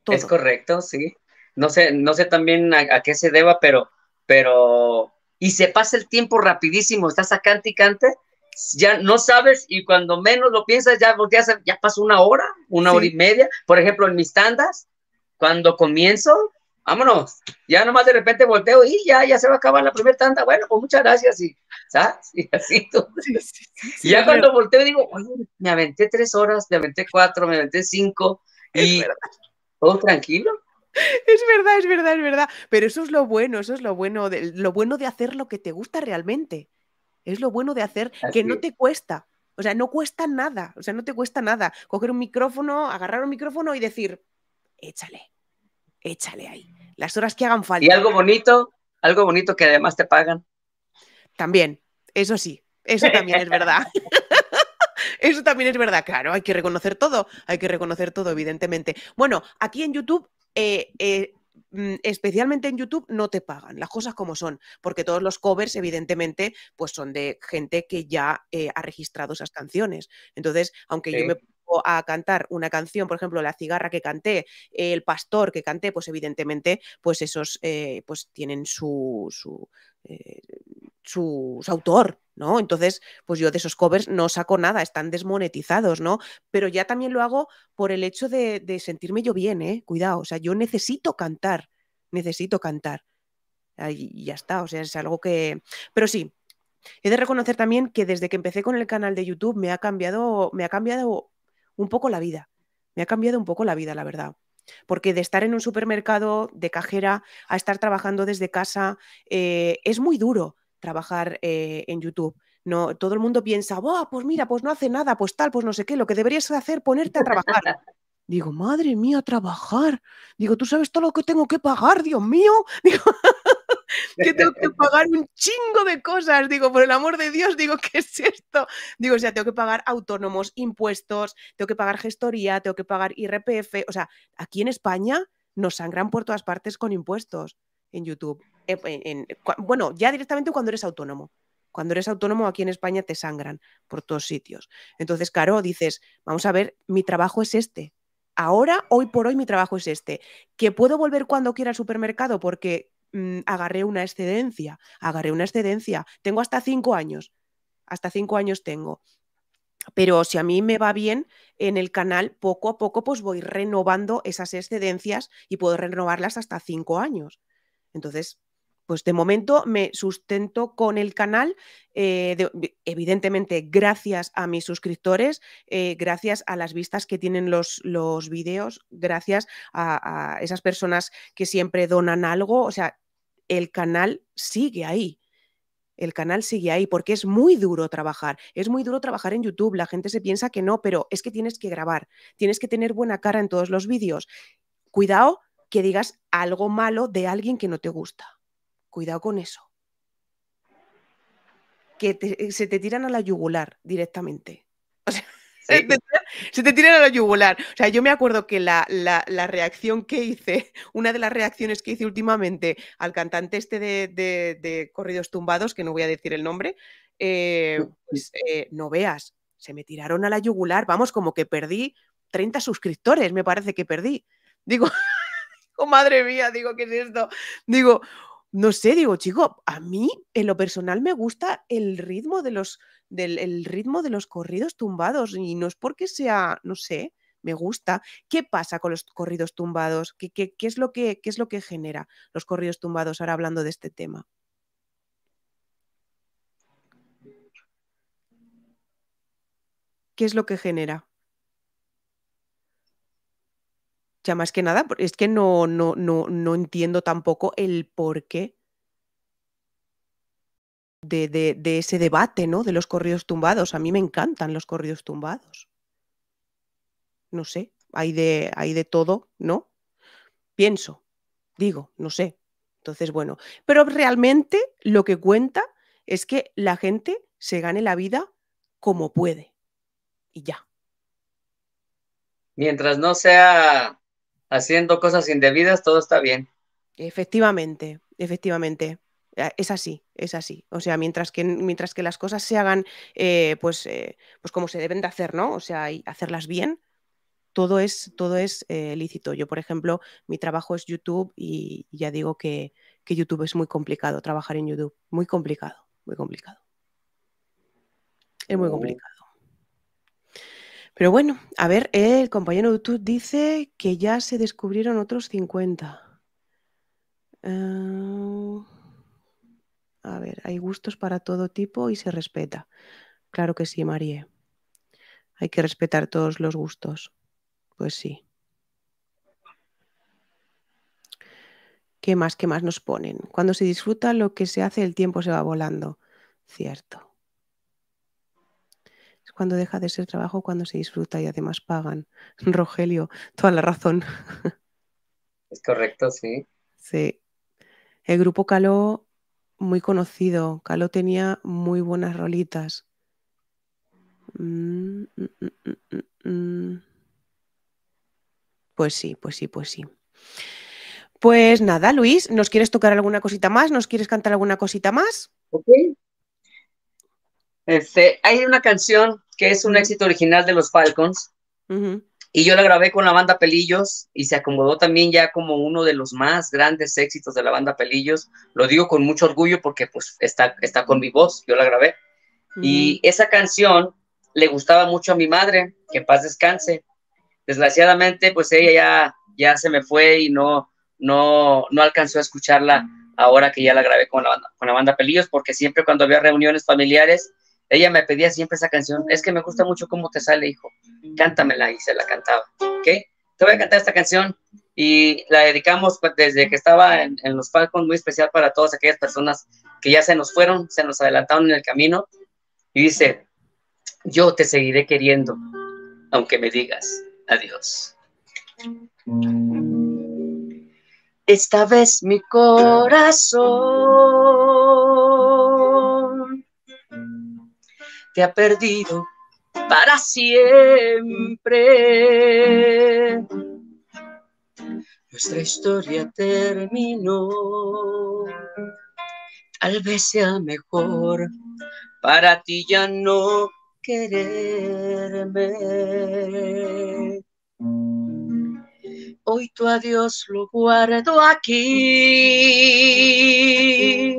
Es correcto, sí. No sé, no sé también a, qué se deba, pero, pero, y se pasa el tiempo rapidísimo, estás a cante y cante, ya no sabes y cuando menos lo piensas ya volteas, ya pasó una hora, una hora y media. Por ejemplo, en mis tandas, cuando comienzo, vámonos, ya nomás de repente volteo y ya, ya se va a acabar la primera tanda. Bueno, pues muchas gracias y ¿sabes? Y así todo. y ya cuando volteo digo, oye, me aventé tres horas, me aventé cuatro, me aventé cinco y todo tranquilo. Es verdad, es verdad, es verdad. Pero eso es lo bueno, eso es lo bueno, de, lo bueno de hacer lo que te gusta realmente. Es lo bueno de hacer que no te cuesta. O sea, no cuesta nada. O sea, no te cuesta nada. Coger un micrófono, agarrar un micrófono y decir, échale, échale ahí. Las horas que hagan falta. Y algo bonito, algo bonito que además te pagan. También, eso sí, eso también es verdad. Eso también es verdad, claro, hay que reconocer todo, hay que reconocer todo, evidentemente. Bueno, aquí en YouTube, eh, eh, mm, especialmente en YouTube, no te pagan, las cosas como son, porque todos los covers, evidentemente, pues son de gente que ya eh, ha registrado esas canciones. Entonces, aunque yo me pongo a cantar una canción, por ejemplo, La cigarra que canté, El pastor que canté, pues evidentemente, pues esos pues tienen su, su su, autor, ¿no? Entonces, pues yo de esos covers no saco nada, están desmonetizados, ¿no? Pero ya también lo hago por el hecho de, sentirme yo bien, ¿eh? Cuidado, o sea, yo necesito cantar, necesito cantar. Ahí ya está, o sea, es algo que... Pero sí, he de reconocer también que desde que empecé con el canal de YouTube me ha cambiado, me ha cambiado un poco la vida, me ha cambiado un poco la vida, la verdad. Porque de estar en un supermercado de cajera a estar trabajando desde casa eh, es muy duro, trabajar eh, en YouTube. No, todo el mundo piensa, pues mira, pues no hace nada, pues tal, pues no sé qué, lo que deberías hacer, ponerte a trabajar. Digo, madre mía, trabajar. Digo, tú sabes todo lo que tengo que pagar, Dios mío. Digo, que tengo que pagar un chingo de cosas. Digo, por el amor de Dios, digo, ¿qué es esto? Digo, o sea, tengo que pagar autónomos, impuestos, tengo que pagar gestoría, tengo que pagar IRPF. O sea, aquí en España nos sangran por todas partes con impuestos en YouTube. Eh, bueno, ya directamente cuando eres autónomo. Cuando eres autónomo aquí en España te sangran por todos sitios. Entonces, caro, dices, vamos a ver, mi trabajo es este. Ahora, hoy por hoy, mi trabajo es este. Que puedo volver cuando quiera al supermercado porque mm, agarré una excedencia, agarré una excedencia. Tengo hasta cinco años, hasta cinco años tengo. Pero si a mí me va bien en el canal, poco a poco pues voy renovando esas excedencias y puedo renovarlas hasta cinco años. Entonces, pues de momento me sustento con el canal, eh, evidentemente gracias a mis suscriptores, eh, gracias a las vistas que tienen los, los vídeos, gracias a, esas personas que siempre donan algo, o sea, el canal sigue ahí. El canal sigue ahí porque es muy duro trabajar. Es muy duro trabajar en YouTube. La gente se piensa que no, pero es que tienes que grabar. Tienes que tener buena cara en todos los vídeos. Cuidado que digas algo malo de alguien que no te gusta Cuidado con eso. Que eh, se te tiran a la yugular directamente. O sea, se, te tiran, a la yugular. O sea, yo me acuerdo que la, reacción que hice, una de las reacciones que hice últimamente al cantante este de, Corridos Tumbados, que no voy a decir el nombre, eh, pues, eh, no veas, se me tiraron a la yugular, vamos, como que perdí 30 suscriptores, me parece que perdí. Digo, oh, madre mía, digo, ¿qué es esto? Digo, no sé, digo, chico, a mí en lo personal me gusta el ritmo de los, del, ritmo de los corridos tumbados y no es porque sea, no sé, me gusta. ¿Qué pasa con los corridos tumbados? ¿Qué, qué, qué es, lo que, qué es lo que genera los corridos tumbados ahora hablando de este tema? ¿Qué es lo que genera? más que nada, es que no, no, entiendo tampoco el porqué de, de, ese debate, ¿no? De los corridos tumbados. A mí me encantan los corridos tumbados. No sé, hay de, hay de todo, ¿no? Pienso, digo, no sé. Entonces, bueno, pero realmente lo que cuenta es que la gente se gane la vida como puede. Y ya. Mientras no sea haciendo cosas indebidas, todo está bien. Efectivamente, efectivamente. Eh, es así, es así. O sea, mientras que, mientras que las cosas se hagan eh, pues, eh, pues como se deben de hacer, ¿no? O sea, y hacerlas bien, todo es, todo es lícito. Yo, por ejemplo, mi trabajo es YouTube y ya digo que YouTube es muy complicado, trabajar en YouTube. Muy complicado, muy complicado. Es muy oh. complicado. Pero bueno, a ver, el compañero de YouTube dice que ya se descubrieron otros 50. Eh, a ver, hay gustos para todo tipo y se respeta. Claro que sí, María. Hay que respetar todos los gustos. Pues sí. ¿Qué más, qué más nos ponen? Cuando se disfruta lo que se hace, el tiempo se va volando. Cierto cuando deja de ser trabajo, cuando se disfruta y además pagan. Rogelio, toda la razón. Es correcto, sí. Sí. El grupo Caló, muy conocido. Caló tenía muy buenas rolitas. Mm, mm, mm, pues sí, pues sí, pues sí. Pues nada, Luis, ¿nos quieres tocar alguna cosita más? ¿Nos quieres cantar alguna cosita más? Ok. Este, hay una canción que es un éxito original de los Falcons. Y yo la grabé con la banda Pelillos y se acomodó también ya como uno de los más grandes éxitos de la banda Pelillos. Lo digo con mucho orgullo porque pues está, está con mi voz, yo la grabé. Y esa canción le gustaba mucho a mi madre, que paz descanse. Desgraciadamente pues ella ya, ya se me fue y no, no, no alcanzó a escucharla ahora que ya la grabé con la, banda, con la banda Pelillos porque siempre cuando había reuniones familiares ella me pedía siempre esa canción, es que me gusta mucho cómo te sale, hijo, cántamela, y se la cantaba, Te voy a cantar esta canción y la dedicamos pues, desde que estaba en, los Falcons, muy especial para todas aquellas personas que ya se nos fueron, se nos adelantaron en el camino, y dice, yo te seguiré queriendo, aunque me digas adiós. Esta vez mi corazón te ha perdido para siempre. Nuestra historia terminó, tal vez sea mejor para ti ya no quererme. Hoy tu adiós lo guardo aquí.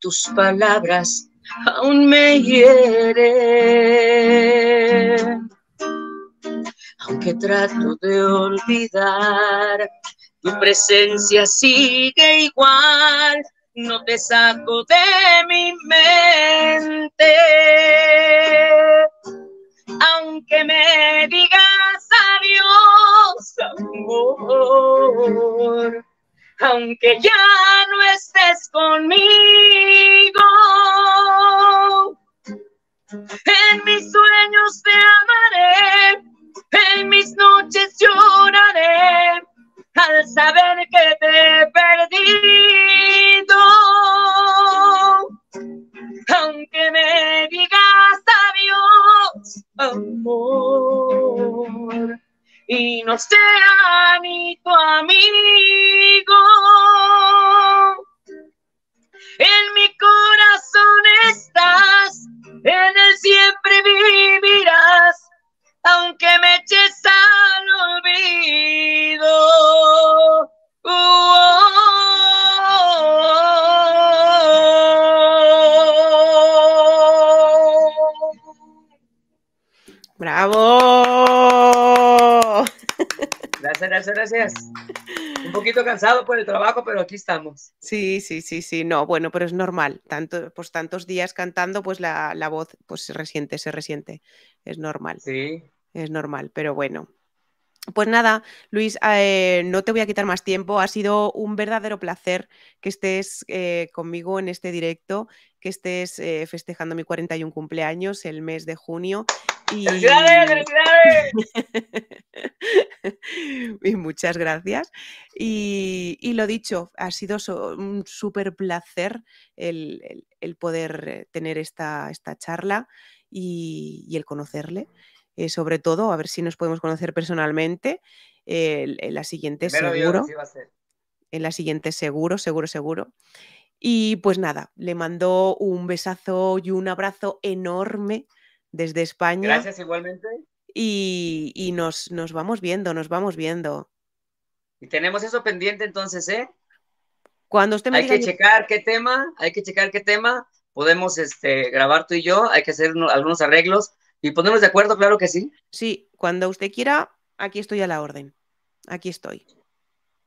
Tus palabras aún me hiere. Aunque trato de olvidar, tu presencia sigue igual, no te saco de mi mente. Aunque me digas adiós, amor aunque ya no estés conmigo. En mis sueños te amaré, en mis noches lloraré, al saber que te he perdido. Aunque me digas adiós, amor y no sea ni tu amigo. En mi corazón estás, en él siempre vivirás, aunque me eches al olvido. Uh, oh, oh, oh, Bravo gracias, gracias. Un poquito cansado por el trabajo, pero aquí estamos. Sí, sí, sí, sí, no, bueno, pero es normal. Tanto, pues tantos días cantando, pues la, voz pues se resiente, se resiente. Es normal. Sí. Es normal, pero bueno, pues nada, Luis, eh, no te voy a quitar más tiempo. Ha sido un verdadero placer que estés eh, conmigo en este directo, que estés eh, festejando mi 41 cumpleaños el mes de junio Y... muchas gracias. Y, lo dicho, ha sido un súper placer el, poder eh, tener esta, esta charla y, el conocerle. Eh, sobre todo, a ver si nos podemos conocer personalmente. en la siguiente seguro. en la siguiente seguro, seguro, seguro. Y pues nada, le mando un besazo y un abrazo enorme desde España. Gracias igualmente. Y, nos, nos vamos viendo, nos vamos viendo. Y tenemos eso pendiente entonces, ¿eh? Cuando usted me Hay que checar qué tema, hay que checar qué tema podemos este, grabar tú y yo, hay que hacer algunos arreglos y ponernos de acuerdo, claro que sí. Sí, cuando usted quiera, aquí estoy a la orden. Aquí estoy.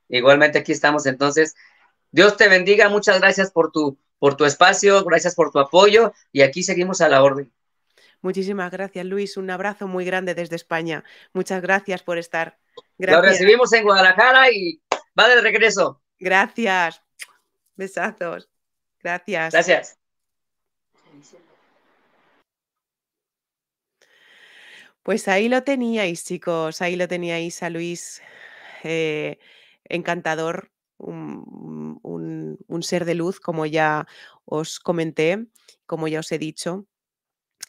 Igualmente aquí estamos entonces. Dios te bendiga, muchas gracias por tu por tu espacio, gracias por tu apoyo y aquí seguimos a la orden. Muchísimas gracias, Luis. Un abrazo muy grande desde España. Muchas gracias por estar. Gracias. Lo recibimos en Guadalajara y va de regreso. Gracias. Besazos. Gracias. Gracias. Pues ahí lo teníais, chicos. Ahí lo teníais a Luis. Eh, encantador, un ser de luz, como ya os comenté, como ya os he dicho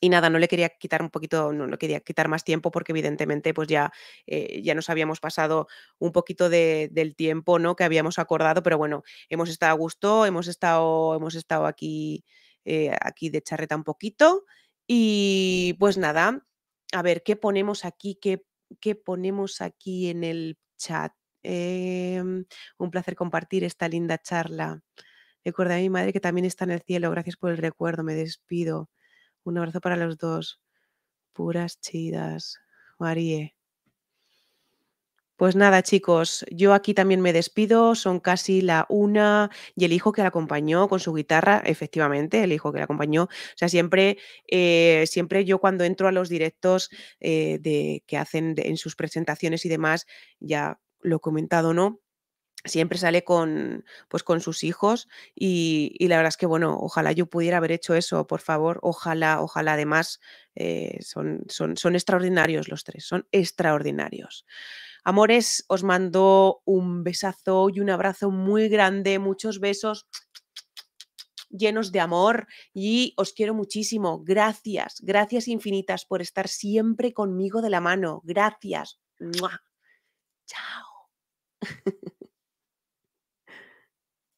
y nada, no le quería quitar un poquito, no, le quería quitar más tiempo porque evidentemente pues ya, eh, ya nos habíamos pasado un poquito del tiempo ¿no? que habíamos acordado, pero bueno, hemos estado a gusto, hemos estado, hemos estado aquí, eh, aquí de charreta un poquito y pues nada, a ver, ¿qué ponemos aquí? ¿Qué, ponemos aquí en el chat? Em, un placer compartir esta linda charla. Recuerda a mi madre que también está en el cielo. Gracias por el recuerdo. Me despido. Un abrazo para los dos. Puras chidas. Marie. Pues nada, chicos, yo aquí también me despido, son casi la una, y el hijo que la acompañó con su guitarra, efectivamente, el hijo que la acompañó, o sea, siempre, eh, siempre yo cuando entro a los directos eh, de, que hacen en sus presentaciones y demás, ya lo he comentado, ¿no? siempre sale con, pues, con sus hijos y, y, la verdad es que, bueno, ojalá yo pudiera haber hecho eso, por favor, ojalá, ojalá, además, eh, son, son, son extraordinarios los tres, son extraordinarios. Amores, os mando un besazo y un abrazo muy grande, muchos besos llenos de amor y os quiero muchísimo. Gracias, gracias infinitas por estar siempre conmigo de la mano. Gracias. Chao.